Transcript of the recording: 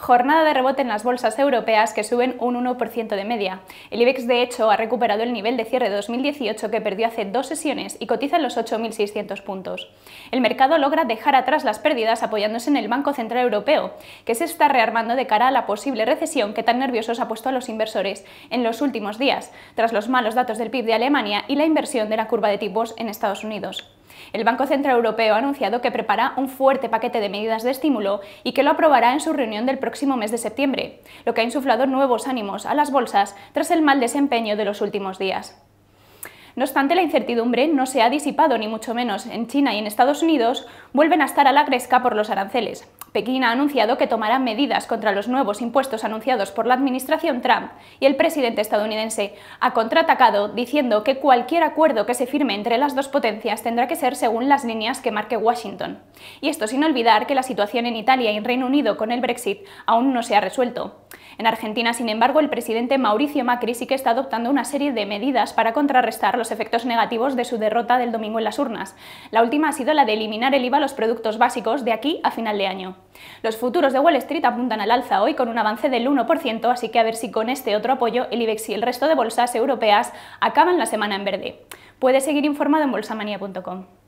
Jornada de rebote en las bolsas europeas que suben un 1% de media. El IBEX, de hecho, ha recuperado el nivel de cierre de 2018 que perdió hace dos sesiones y cotiza en los 8.600 puntos. El mercado logra dejar atrás las pérdidas apoyándose en el Banco Central Europeo, que se está rearmando de cara a la posible recesión que tan nerviosos ha puesto a los inversores en los últimos días, tras los malos datos del PIB de Alemania y la inversión de la curva de tipos en Estados Unidos. El Banco Central Europeo ha anunciado que prepara un fuerte paquete de medidas de estímulo y que lo aprobará en su reunión del próximo mes de septiembre, lo que ha insuflado nuevos ánimos a las bolsas tras el mal desempeño de los últimos días. No obstante, la incertidumbre no se ha disipado, ni mucho menos. En China y en Estados Unidos vuelven a estar a la gresca por los aranceles. Pekín ha anunciado que tomará medidas contra los nuevos impuestos anunciados por la administración Trump y el presidente estadounidense ha contraatacado diciendo que cualquier acuerdo que se firme entre las dos potencias tendrá que ser según las líneas que marque Washington. Y esto sin olvidar que la situación en Italia y en Reino Unido con el Brexit aún no se ha resuelto. En Argentina, sin embargo, el presidente Mauricio Macri sí que está adoptando una serie de medidas para contrarrestar los efectos negativos de su derrota del domingo en las urnas. La última ha sido la de eliminar el IVA a los productos básicos de aquí a final de año. Los futuros de Wall Street apuntan al alza hoy con un avance del 1%, así que a ver si con este otro apoyo el IBEX y el resto de bolsas europeas acaban la semana en verde. Puedes seguir informado en bolsamanía.com.